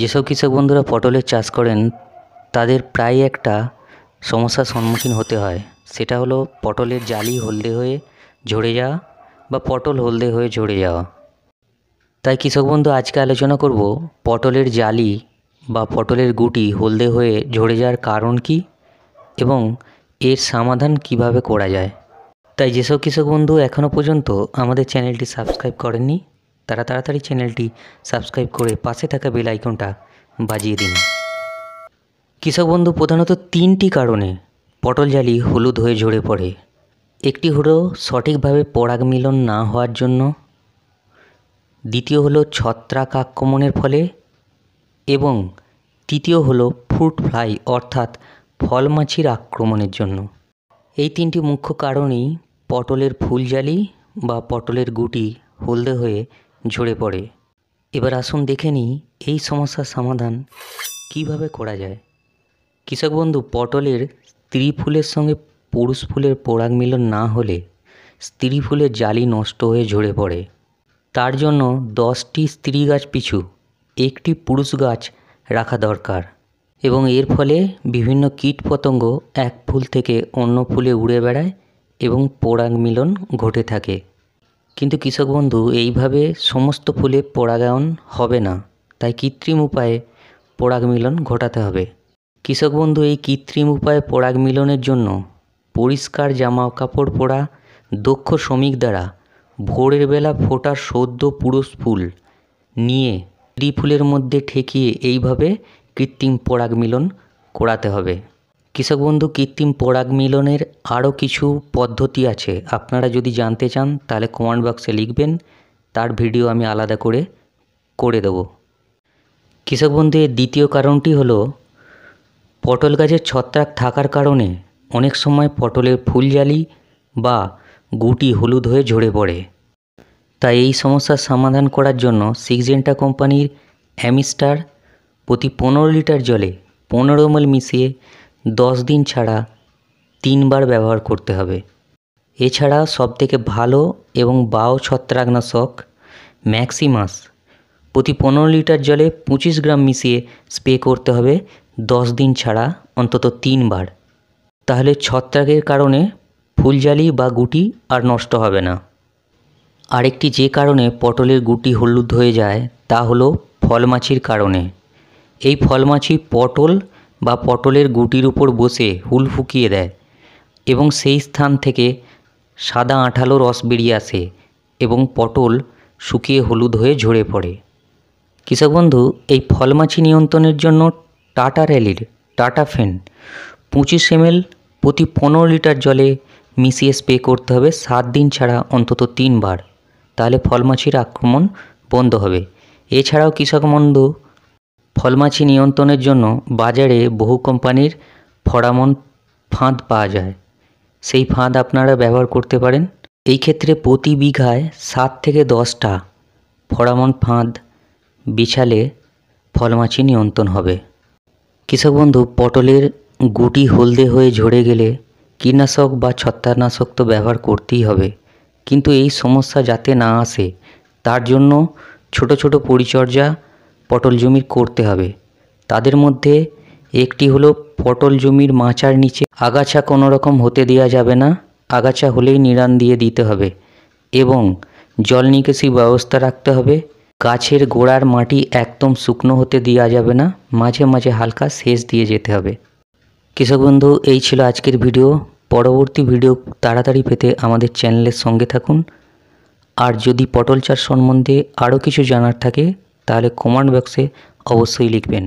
যেসব কৃষক বন্ধুরা পটলের চাষ করেন তাদের প্রায় একটা সমস্যার সম্মুখীন হতে হয় সেটা হলো পটলের জালি হলদে হয়ে ঝরে যাওয়া বা পটল হলদে হয়ে ঝরে যাওয়া তাই কৃষক বন্ধু আজকে আলোচনা করব পটলের জালি বা পটলের গুটি হলদে হয়ে ঝরে যাওয়ার কারণ কি এবং এর সমাধান কিভাবে করা যায় তাই যেসব কৃষক বন্ধু এখনও পর্যন্ত আমাদের চ্যানেলটি সাবস্ক্রাইব করেননি তারা তাড়াতাড়ি চ্যানেলটি সাবস্ক্রাইব করে পাশে থাকা বেল আইকনটা বাজিয়ে দিন কৃষক বন্ধু প্রধানত তিনটি কারণে পটল জালি হলুদ হয়ে ঝরে পড়ে একটি হলো সঠিকভাবে পরাগ মিলন না হওয়ার জন্য দ্বিতীয় হলো ছত্রাক আক্রমণের ফলে এবং তৃতীয় হলো ফ্রুট ফ্লাই অর্থাৎ ফল মাছির আক্রমণের জন্য এই তিনটি মুখ্য কারণই পটলের ফুলজালি বা পটলের গুটি হলদে হয়ে ঝরে পড়ে এবার আসুন দেখে নিই এই সমস্যার সমাধান কিভাবে করা যায় কৃষক বন্ধু পটলের স্ত্রী ফুলের সঙ্গে পুরুষ ফুলের পরাগ মিলন না হলে স্ত্রী ফুলের জালি নষ্ট হয়ে ঝরে পড়ে তার জন্য দশটি স্ত্রী গাছ পিছু একটি পুরুষ গাছ রাখা দরকার এবং এর ফলে বিভিন্ন কীটপতঙ্গ এক ফুল থেকে অন্য ফুলে উড়ে বেড়ায় এবং পরাগ মিলন ঘটে থাকে কিন্তু কৃষক বন্ধু এইভাবে সমস্ত ফুলে পরাগায়ন হবে না তাই কৃত্রিম উপায়ে পরাগ মিলন ঘটাতে হবে কৃষক বন্ধু এই কৃত্রিম উপায়ে পরাগ মিলনের জন্য পরিষ্কার জামা কাপড় পরা দক্ষ শ্রমিক দ্বারা ভোরের বেলা ফোটা সদ্য পুরুষ ফুল নিয়ে স্ত্রী ফুলের মধ্যে ঠেকিয়ে এইভাবে কৃত্রিম পরাগ মিলন করাতে হবে কৃষক বন্ধু কৃত্রিম পরাগ মিলনের আরও কিছু পদ্ধতি আছে আপনারা যদি জানতে চান তাহলে কমেন্ট বক্সে লিখবেন তার ভিডিও আমি আলাদা করে করে দেব কৃষক এর দ্বিতীয় কারণটি হল পটল গাছের ছত্রাক থাকার কারণে অনেক সময় পটলের ফুলজালি বা গুটি হলুদ হয়ে ঝরে পড়ে তাই এই সমস্যার সমাধান করার জন্য সিক্সজেন্টা কোম্পানির অ্যামিস্টার প্রতি পনেরো লিটার জলে পনেরো মল মিশিয়ে দশ দিন ছাড়া তিনবার ব্যবহার করতে হবে এছাড়া সবথেকে ভালো এবং বাও ছত্রাকনাশক ম্যাক্সিমাস প্রতি পনেরো লিটার জলে পঁচিশ গ্রাম মিশিয়ে স্প্রে করতে হবে দশ দিন ছাড়া অন্তত তিনবার তাহলে ছত্রাকের কারণে ফুলজালি বা গুটি আর নষ্ট হবে না আরেকটি যে কারণে পটলের গুটি হলুদ হয়ে যায় তা হলো ফলমাছির কারণে এই ফলমাছি পটল বা পটলের গুটির উপর বসে হুল ফুকিয়ে দেয় এবং সেই স্থান থেকে সাদা আঠালো রস বেরিয়ে আসে এবং পটল শুকিয়ে হলুদ হয়ে ঝরে পড়ে কৃষক বন্ধু এই ফলমাছি নিয়ন্ত্রণের জন্য টাটা র্যালির টাটা ফেন পঁচিশ এমএল প্রতি পনেরো লিটার জলে মিশিয়ে স্প্রে করতে হবে সাত দিন ছাড়া অন্তত তিনবার তাহলে ফলমাছির আক্রমণ বন্ধ হবে এছাড়াও কৃষক বন্ধু ফলমাছি নিয়ন্ত্রণের জন্য বাজারে বহু কোম্পানির ফড়ামন ফাঁদ পাওয়া যায় সেই ফাঁদ আপনারা ব্যবহার করতে পারেন এই ক্ষেত্রে প্রতি বিঘায় সাত থেকে দশটা ফড়ামন ফাঁদ বিছালে ফলমাছি নিয়ন্ত্রণ হবে কৃষক বন্ধু পটলের গুটি হলদে হয়ে ঝরে গেলে কীটনাশক বা ছত্রাকনাশক তো ব্যবহার করতেই হবে কিন্তু এই সমস্যা যাতে না আসে তার জন্য ছোট ছোট পরিচর্যা পটল জমির করতে হবে তাদের মধ্যে একটি হলো পটল জমির মাচার নিচে আগাছা কোনো রকম হতে দেওয়া যাবে না আগাছা হলেই নিরান দিয়ে দিতে হবে এবং জল নিকেশি ব্যবস্থা রাখতে হবে গাছের গোড়ার মাটি একদম শুকনো হতে দেওয়া যাবে না মাঝে মাঝে হালকা সেচ দিয়ে যেতে হবে কৃষক বন্ধু এই ছিল আজকের ভিডিও পরবর্তী ভিডিও তাড়াতাড়ি পেতে আমাদের চ্যানেলের সঙ্গে থাকুন আর যদি পটল চাষ সম্বন্ধে আরও কিছু জানার থাকে তাহলে কমান্ড বক্সে অবশ্যই লিখবেন